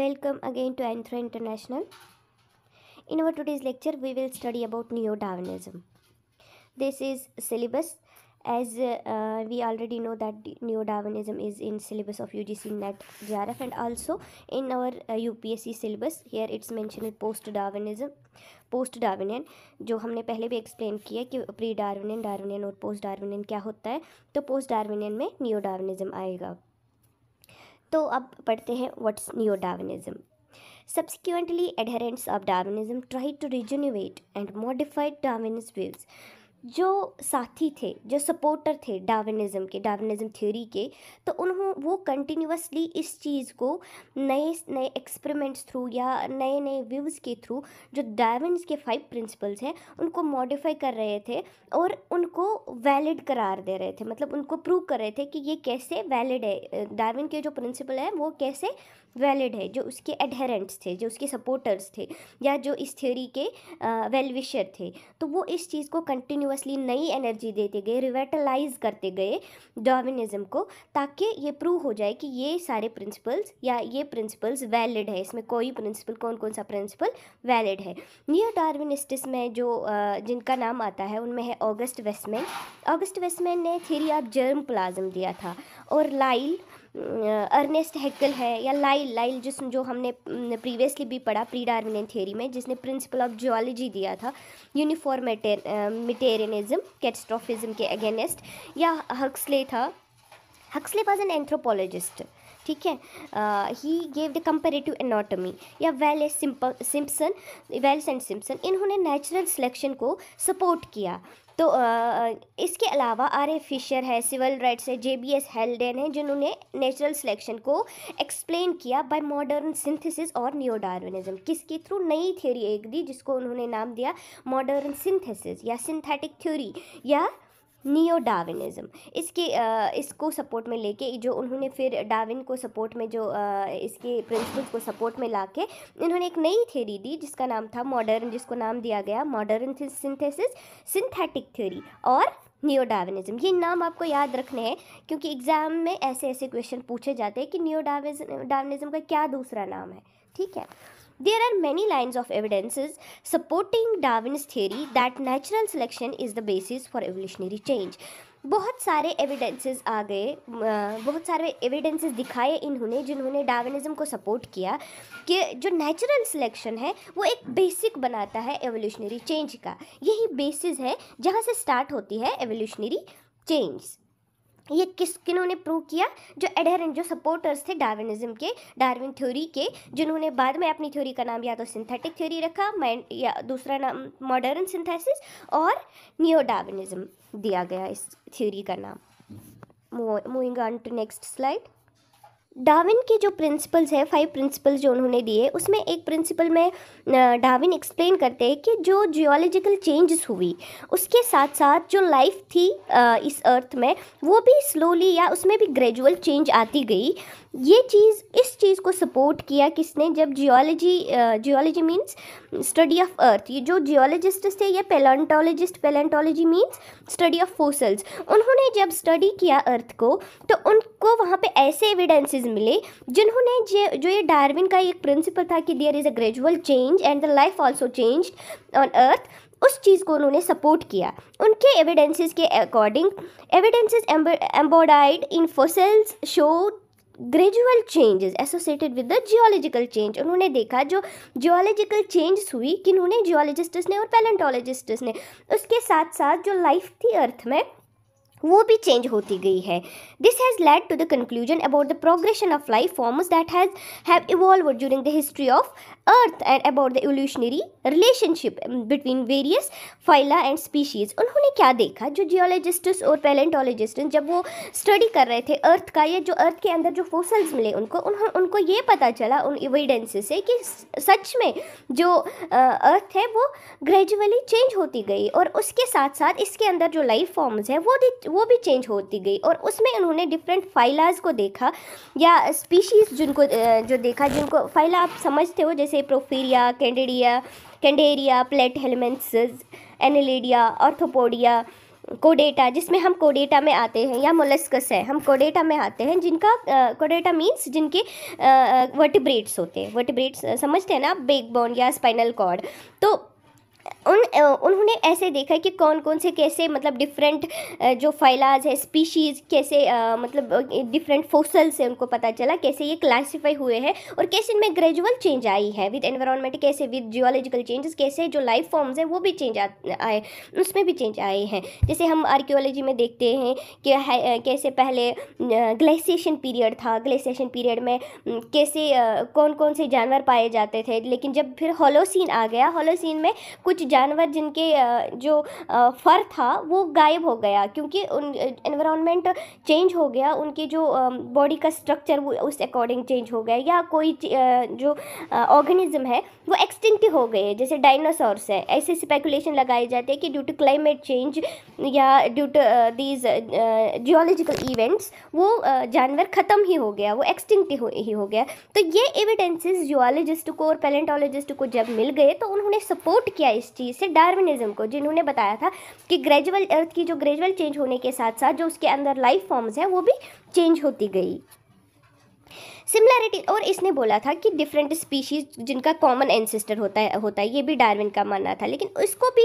Welcome again to Anthro International. In our today's lecture, we will study about Neo-Darwinism. This is syllabus. As uh, we already know that Neo-Darwinism is in syllabus of UGC NET JRF and also in our uh, UPSC syllabus. Here it's mentioned post-Darwinism, post Darwinian जो हमने पहले भी explain किया कि pre Darwinian Darwinian और post Darwinian क्या होता है तो पोस्ट डार्विनियन में नियो डार्विनिज्म आएगा तो अब पढ़ते हैं what's new Darwinism subsequently adherents of Darwinism try to rejuvenate and modified Darwin's views जो साथी थे जो सपोर्टर थे डार्विनिज़म के डार्विनिज़म थ्योरी के तो उन्हों वो कंटिन्यूसली इस चीज़ को नए नए एक्सपेरिमेंट्स थ्रू या नए नए व्यूज़ के थ्रू जो डार्विन्स के फाइव प्रिंसिपल्स हैं उनको मॉडिफाई कर रहे थे और उनको वैलिड करार दे रहे थे मतलब उनको प्रूव कर रहे थे कि ये कैसे वैलिड है डार्विन के जो प्रिंसिपल हैं वो कैसे वैलिड है जो उसके एडहेरेंट्स थे जो उसके सपोर्टर्स थे या जो इस थ्योरी के वेलविशर थे तो वो इस चीज़ को कंटिन्यू कंटिन्यूसली नई एनर्जी देते गए रिवेटलाइज करते गए डार्विनिज्म को ताकि ये प्रूव हो जाए कि ये सारे प्रिंसिपल्स या ये प्रिंसिपल्स वैलिड है इसमें कोई प्रिंसिपल कौन कौन सा प्रिंसिपल वैलिड है नियर डार्विनिस्टिस में जो जिनका नाम आता है उनमें है ऑगस्ट वेस्टमैन ऑगस्ट वेस्टमैन ने थेरी ऑफ जर्म प्लाज्म दिया था और लाइल अर्नेस्ट हेकल है या लाइल लाइल जिस जो हमने प्रीवियसली भी पढ़ा प्री डार्विनियन थ्योरी में जिसने प्रिंसिपल ऑफ जियोलॉजी दिया था यूनिफॉर्मेटेरियनिज्म कैटस्ट्रोफिज्म के अगेनेस्ट या हक्सले था हक्सले वॉज एन एंथ्रोपोलॉजिस्ट ठीक है he gave the comparative anatomy या well Simpson Wells and Simpson इन्होंने नेचुरल सिलेक्शन को सपोर्ट किया तो इसके अलावा आर ए फिशर है सिविल राइट्स है जे बी एस हेल्डेन है जिन्होंने नेचुरल सिलेक्शन को एक्सप्लेन किया बाय मॉडर्न सिंथेसिस और न्योडार्विनिज्म किसके थ्रू नई थ्योरी एक दी जिसको उन्होंने नाम दिया मॉडर्न सिंथेसिस या सिंथेटिक थ्योरी या नियो डार्विनिज़म इसके इसको सपोर्ट में लेके जो उन्होंने फिर डार्विन को सपोर्ट में जो इसके प्रिंसिपल्स को सपोर्ट में ला के इन्होंने एक नई थ्योरी दी जिसका नाम था मॉडर्न जिसको नाम दिया गया मॉडर्न सिंथेसिस सिंथेटिक थ्योरी और नियोडार्विनिज्म ये नाम आपको याद रखने हैं क्योंकि एग्ज़ाम में ऐसे ऐसे क्वेश्चन पूछे जाते हैं कि नियोडार्विनिज्म का क्या दूसरा नाम है ठीक है There are many lines of evidences supporting Darwin's theory that natural selection is the basis for evolutionary change. बहुत सारे एविडेंसेस आ गए बहुत सारे एविडेंसेस दिखाए इन्होंने जिन्होंने डार्विनिज्म को सपोर्ट किया कि जो नेचुरल सिलेक्शन है वो एक बेसिक बनाता है एवोल्यूशनरी चेंज का यही बेसिस है जहाँ से स्टार्ट होती है एवोल्यूशनरी चेंज तो ये किस किन्होंने प्रूव किया जो एडहरेंट जो सपोर्टर्स थे डार्विनिज्म के डार्विन थ्योरी के जिन्होंने बाद में अपनी थ्योरी का नाम या तो सिंथेटिक थ्योरी रखा मैं या दूसरा नाम मॉडर्न सिंथेसिस और न्यो डार्विनिज्म दिया गया इस थ्योरी का नाम moving on to next slide Darwin के जो प्रिंसिपल्स है फाइव प्रिंसिपल्स जो उन्होंने दिए उसमें एक प्रिंसिपल में डाविन एक्सप्लेन करते हैं कि जो जियोलॉजिकल चेंजेस हुई उसके साथ साथ जो लाइफ थी इस अर्थ में वो भी स्लोली या उसमें भी ग्रेजुअल चेंज आती गई ये चीज़ इस चीज़ को सपोर्ट किया किसने जब geology geology means study of earth ये जो जियोलॉजिस्ट थे या paleontologist paleontology means study of fossils उन्होंने जब स्टडी किया अर्थ को तो उनको वहाँ पे ऐसे एविडेंसेस मिले जिन्होंने जे, जो ये डार्विन का एक प्रिंसिपल था कि there is a gradual change and the life also change on earth उस चीज़ को उन्होंने सपोर्ट किया उनके एविडेंसेस के according evidences embodied in fossils show gradual changes associated with the geological change उन्होंने देखा जो जियोलॉजिकल चेंज हुई किन्होंने जियोलॉजिस्ट्स ने और पैलेंटोलॉजिस्ट्स ने उसके साथ साथ जो लाइफ थी अर्थ में वो भी चेंज होती गई है this has led to the conclusion about the progression of life forms that has have evolve during the history of earth and about the evolutionary relationship between various phyla and species उन्होंने क्या देखा जो जियोलॉजिस्ट्स और palaeontologist जब वो study कर रहे थे अर्थ का या जो अर्थ के अंदर जो फोसल्स मिले उनको उनको ये पता चला उन एविडेंस से कि सच में जो अर्थ है वो ग्रेजुअली चेंज होती गई और उसके साथ साथ इसके अंदर जो लाइफ फॉर्म्स है वो वो भी चेंज होती गई और उसमें उन्होंने डिफरेंट फाइलाज को देखा या स्पीशीज़ जिनको जो देखा जिनको फाइला आप समझते हो जैसे प्रोफीरिया कैंडेडिया कैंडेरिया प्लेट हेलमेंट्स एनिलेडिया ऑर्थोपोडिया कोडेटा जिसमें हम कोडेटा में आते हैं या मोलस्कस है हम कोडेटा में आते हैं जिनका कोडेटा मीन्स जिनके वर्टिब्रेट्स होते हैं वर्टिब्रेट्स समझते हैं ना बेक बोन या स्पाइनल कॉर्ड तो उन उन्होंने ऐसे देखा कि कौन कौन से कैसे मतलब डिफरेंट जो फाइलाज है स्पीशीज़ कैसे मतलब डिफरेंट फोसल से उनको पता चला कैसे ये क्लासीफाई हुए हैं और कैसे इनमें ग्रेजुअल चेंज आई है विद एनवायरमेंट कैसे विद जियोलॉजिकल चेंजेस कैसे जो लाइफ फॉर्म्स हैं वो भी चेंज आए उसमें भी चेंज आए हैं जैसे हम आर्क्योलॉजी में देखते हैं कि है, कैसे पहले ग्लेसिएशन पीरियड था ग्लेसिएशन पीरियड में कैसे कौन कौन से जानवर पाए जाते थे लेकिन जब फिर हॉलोसिन आ गया होलोसिन में कुछ जानवर जिनके जो फर था वो गायब हो गया क्योंकि उन इन्वामेंट चेंज हो गया उनके जो बॉडी का स्ट्रक्चर वो उस अकॉर्डिंग चेंज हो गया या कोई जो ऑर्गेनिज्म है वो एक्सटिंक्ट हो गए जैसे डायनासोर्स है ऐसे स्पेकुलेशन लगाए जाती है कि ड्यू टू क्लाइमेट चेंज या due to these geological events वो जानवर ख़त्म ही हो गया वो एक्सटिंक्ट ही हो गया तो ये एविडेंसेस जियोलॉजिस्ट को और पैलेंटोलॉजिस्ट को जब मिल गए तो उन्होंने सपोर्ट किया इस चीज़ चीज़ से डार्विनिज्म को जिन्होंने बताया था कि ग्रेजुअल अर्थ की जो ग्रेजुअल चेंज होने के साथ साथ जो उसके अंदर लाइफ फॉर्म्स हैं वो भी चेंज होती गई सिमिलैरिटी और इसने बोला था कि डिफरेंट स्पीशीज जिनका कॉमन एनसेस्टर होता है होता है ये भी डार्विन का मानना था लेकिन उसको भी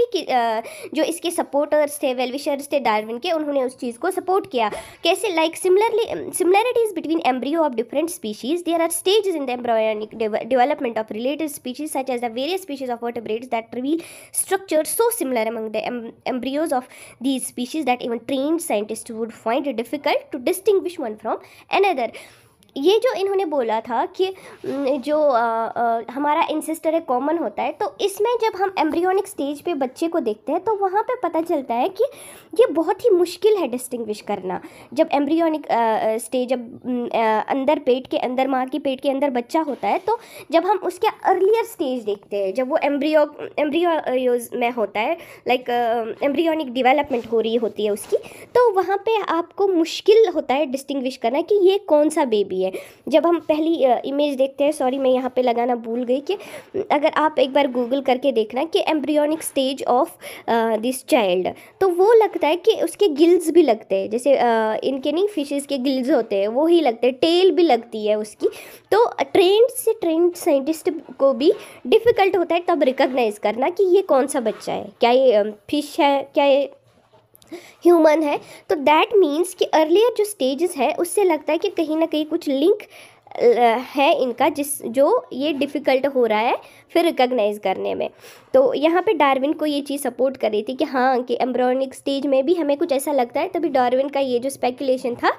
जो इसके सपोर्टर्स थे वेलविशर्स थे डार्विन के उन्होंने उस चीज़ को सपोर्ट किया कैसे like similarly similarities between embryo of different species there are stage in the embryonic development of related species such as the various species of vertebrates that reveal structure so similar among the embryos of these species that even train scientist would find difficult to distinguish one from an ये जो इन्होंने बोला था कि जो आ, आ, हमारा इंसिस्टर है common होता है तो इसमें जब हम एम्ब्रियोनिक स्टेज पे बच्चे को देखते हैं तो वहाँ पे पता चलता है कि ये बहुत ही मुश्किल है डिस्टिंग्विश करना जब एम्ब्रियोनिक स्टेज जब आ, अंदर पेट के अंदर माँ के पेट के अंदर बच्चा होता है तो जब हम उसके अर्लियर स्टेज देखते हैं जब वो एम्ब्रियो एम्ब्रियोज में होता है लाइक एम्ब्रियोनिक डिवेलपमेंट हो रही होती है उसकी तो वहाँ पर आपको मुश्किल होता है डिस्टिंग्विश करना कि ये कौन सा बेबी रही है जब हम पहली इमेज देखते हैं सॉरी मैं यहाँ पे लगाना भूल गई कि अगर आप एक बार गूगल करके देखना कि embryonic stage of this child तो वो लगता है कि उसके गिल्स भी लगते हैं जैसे uh, इनके नहीं फिशेस के गिल्स होते हैं वो ही लगते हैं टेल भी लगती है उसकी तो ट्रेंड से ट्रेंड साइंटिस्ट को भी डिफ़िकल्ट होता है तब रिकग्नाइज़ करना कि ये कौन सा बच्चा है क्या ये फिश है क्या ये ह्यूमन है तो दैट मीन्स कि अर्लियर जो स्टेजेस है उससे लगता है कि कहीं ना कहीं कुछ लिंक है इनका जिस जो ये डिफ़िकल्ट हो रहा है फिर रिकग्नाइज़ करने में तो यहाँ पे डार्विन को ये चीज़ सपोर्ट कर रही थी कि हाँ कि एम्ब्रॉनिक स्टेज में भी हमें कुछ ऐसा लगता है तभी डार्विन का ये जो स्पेकुलेशन था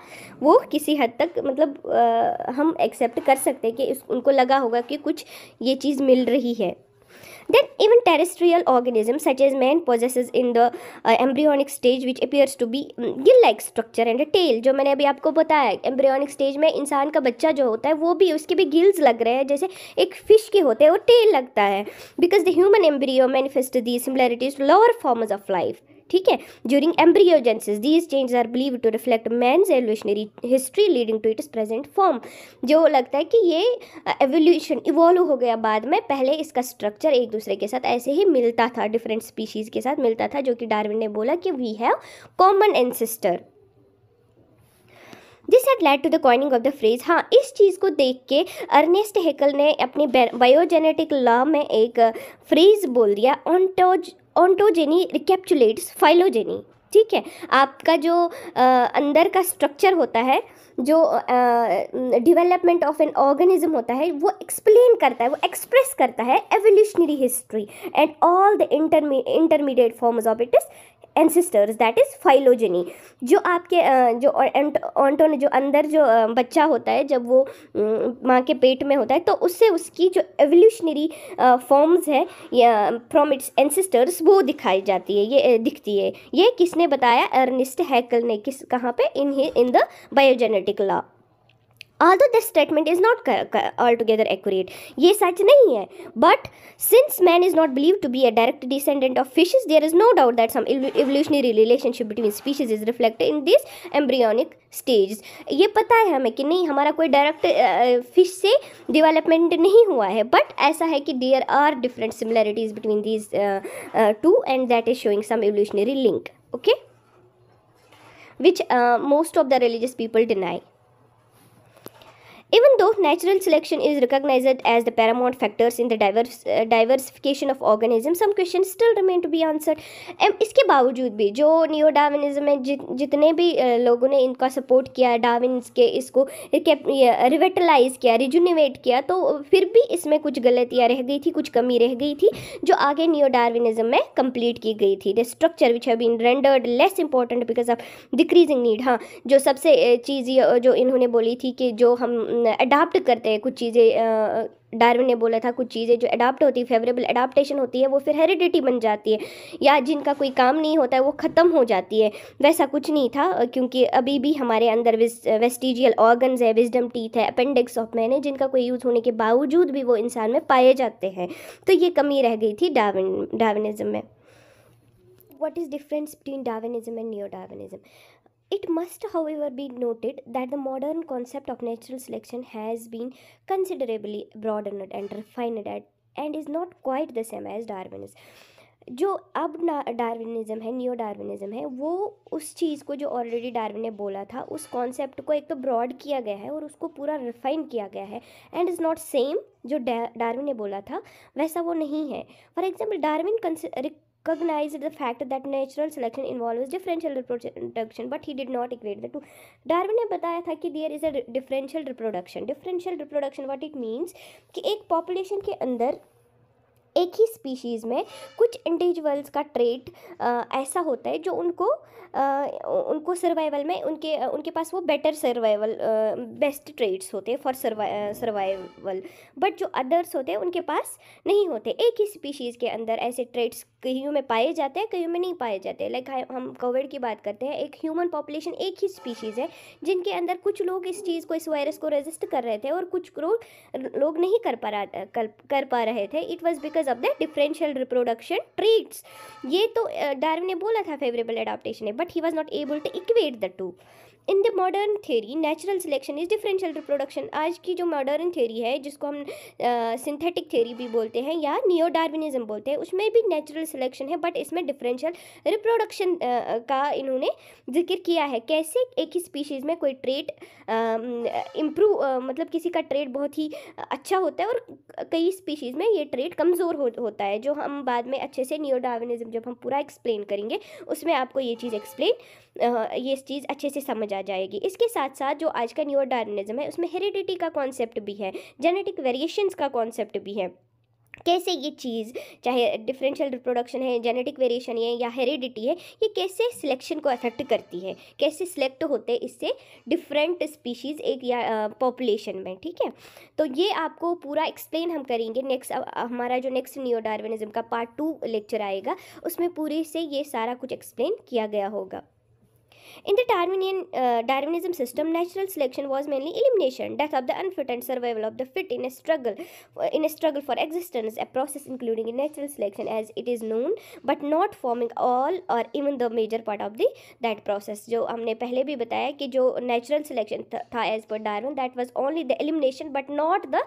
वो किसी हद तक मतलब आ, हम एक्सेप्ट कर सकते हैं कि उनको लगा होगा कि कुछ ये चीज़ मिल रही है Then even terrestrial organism such as man possesses in the uh, embryonic stage which appears to be gill-like structure and a tail jo maine abhi aapko bataya embryonic stage mein insaan ka bachcha jo hota hai wo bhi uske bhi gills lag rahe हैं jaise ek fish ke hote हैं aur tail lagta hai because the human embryo manifests these similarities to lower forms of life ठीक है during embryogenesis these change are believe to reflect man's evolutionary history leading to its present form जो लगता है कि ये evolution evolve हो गया बाद में पहले इसका स्ट्रक्चर एक दूसरे के साथ ऐसे ही मिलता था डिफरेंट स्पीशीज़ के साथ मिलता था जो कि डार्विन ने बोला कि we have common ancestor this had led to the coining of the phrase हाँ इस चीज़ को देख के अर्नेस्ट हेकल ने अपनी बायोजेनेटिक लॉ में एक फ्रेज बोल दिया ऑनटोज ऑन्टोजेनी रिकेपचुलेट्स फाइलोजेनी ठीक है आपका जो आ, अंदर का स्ट्रक्चर होता है जो डेवलपमेंट ऑफ एन ऑर्गेनिज्म होता है वो एक्सप्लेन करता है वो एक्सप्रेस करता है evolutionary history and all the इंटरमी intermediate forms of it is ancestors that is phylogeny जो आपके जो ऑन्टोन जो अंदर जो बच्चा होता है जब वो माँ के पेट में होता है तो उससे उसकी जो एवोल्यूशनरी फॉर्म्स है या फ्रॉम इट्स एंसिस्टर्स वो दिखाई जाती है ये दिखती है ये किसने बताया अर्निस्ट हैकल ने किस कहाँ पे इन ही in the biogenetic law although this statement is not altogether accurate ये सच नहीं है but since man is not believe to be a direct descendant of fishes there is no doubt that some evolutionary relationship between species is reflected in this embryonic stage ये पता है हमें कि नहीं हमारा कोई डायरेक्ट फिश से development नहीं हुआ है बट ऐसा है कि there are different similarities between these two and that is showing some evolutionary link okay which most of the religious people deny Even though natural selection is recognized as the paramount factors in the diverse, uh, diversification of organism, some questions still remain to be answered. Um, इसके बावजूद भी जो neo Darwinism है जि, जितने भी लोगों ने इनका सपोर्ट किया डार्विन के इसको रिवेटलाइज किया रिजुनिवेट किया तो फिर भी इसमें कुछ गलतियाँ रह गई थी कुछ कमी रह गई थी जो आगे नियो डार्विनिज्म में कंप्लीट की गई थी the structure which have been rendered less important because of decreasing need हाँ जो सबसे चीज़ जो इन्होंने बोली थी कि जो हम अडाप्ट करते हैं कुछ चीज़ें डार्विन ने बोला था कुछ चीज़ें जो अडाप्ट होती है फेवरेबल अडाप्टेशन होती है वो फिर हेरिडिटी बन जाती है या जिनका कोई काम नहीं होता है वो ख़त्म हो जाती है वैसा कुछ नहीं था क्योंकि अभी भी हमारे अंदर वेस्टिजियल ऑर्गन्स है विजडम टीथ है अपेंडिक्स ऑफ मैन है जिनका कोई यूज़ होने के बावजूद भी वो इंसान में पाए जाते हैं तो ये कमी रह गई थी डार्विन डार्विनिज़म में what is difference between darwinism and new darwinism It must, however, be noted that the modern concept of natural selection has been considerably broadened and refined at, and is not quite the same as Darwinism. जो अब ना डार्विनिज़म है new डार्विनिज़म है वो उस चीज़ को जो ऑलरेडी डार्विन ने बोला था उस कॉन्सेप्ट को एक तो ब्रॉड किया गया है और उसको पूरा रिफाइन किया गया है एंड इज़ नॉट सेम जो डार्विन ने बोला था वैसा वो नहीं है for example Darwin recognized the fact that natural selection involves differential reproduction but he did not equate the two darwin ne bataya tha ki there is a differential reproduction differential reproduction what it means ki ek population ke andar एक ही species में कुछ individuals का trait ऐसा होता है जो उनको उनको सर्वाइवल में उनके उनके पास वो बेटर सर्वाइवल बेस्ट ट्रेट्स होते हैं फॉर सर्वाइवल बट जो अदर्स होते हैं उनके पास नहीं होते एक ही स्पीशीज़ के अंदर ऐसे ट्रेट्स कहीं में पाए जाते हैं कहीं में नहीं पाए जाते लाइक like, हम कोविड की बात करते हैं एक ह्यूमन पॉपुलेशन एक ही स्पीशीज़ है जिनके अंदर कुछ लोग इस चीज़ को इस वायरस को रेजिस्ट कर रहे थे और कुछ लोग लोग नहीं कर पा कर पा रहे थे it was because because of the differential reproduction traits ये तो डार्विन ने बोला था फेवरेबल एडाप्टेशन है but he was not able to equate the two in the modern theory natural selection is differential reproduction आज की जो मॉडर्न थ्योरी है जिसको हम सिंथेटिक थ्योरी भी बोलते हैं या नियो डार्विनिज्म बोलते हैं उसमें भी नेचुरल सिलेक्शन है बट इसमें डिफरेंशियल रिप्रोडक्शन का इन्होंने जिक्र किया है कैसे एक ही स्पीशीज़ में कोई ट्रेड इम्प्रूव मतलब किसी का ट्रेड बहुत ही अच्छा होता है और कई स्पीशीज़ में ये ट्रेड कमज़ोर हो, होता है जो हम बाद में अच्छे से नियो डार्विनिज्म जब हम पूरा एक्सप्लेन करेंगे उसमें आपको ये चीज़ एक्सप्लेन ये इस चीज़ अच्छे से समझ आ जाएगी इसके साथ साथ जो आज का न्यू डार्निज्म है उसमें हेरिडिटी का कॉन्सेप्ट भी है जेनेटिक वेरिएशंस का कॉन्सेप्ट भी है कैसे ये चीज़ चाहे डिफरेंशियल रिप्रोडक्शन है जेनेटिक वेरिएशन है या हेरिडिटी है ये कैसे सिलेक्शन को अफेक्ट करती है कैसे सिलेक्ट होते हैं इससे डिफरेंट स्पीशीज़ एक या पॉपुलेशन में ठीक है तो ये आपको पूरा एक्सप्लेन हम करेंगे नेक्स्ट हमारा जो नेक्स्ट न्यू डार्विनिज्म का पार्ट टू लेक्चर आएगा उसमें पूरे से ये सारा कुछ एक्सप्लेन किया गया होगा In the Darwinian uh, Darwinism system, natural selection was mainly elimination, death of the unfit, and survival of the fit in a struggle in a struggle for existence. A process including natural selection as it is known, but not forming all or even the major part of the that process. जो हमने पहले भी बताया कि जो natural selection था as per Darwin that was only the elimination but not the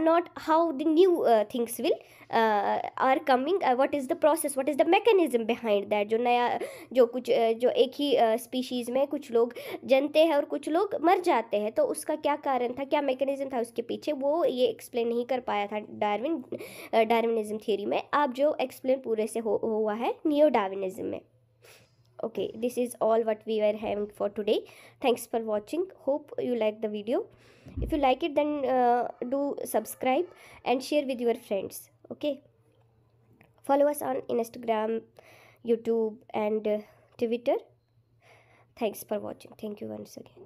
not how the new things will are coming what is the process what is the mechanism behind that जो नया जो कुछ uh, जो एक ही uh, species में कुछ लोग जनते हैं और कुछ लोग मर जाते हैं तो उसका क्या कारण था क्या मैकेनिज्म था उसके पीछे वो ये एक्सप्लेन नहीं कर पाया था डार्विन डार्विनिज्म थियोरी में आप जो एक्सप्लेन पूरे से हो हुआ है नियो डार्विनिज़म में okay this is all what we are having for today thanks for watching hope you like the video if you like it then do subscribe and share with your friends okay follow us on Instagram YouTube and Twitter Thanks for watching. Thank you once again.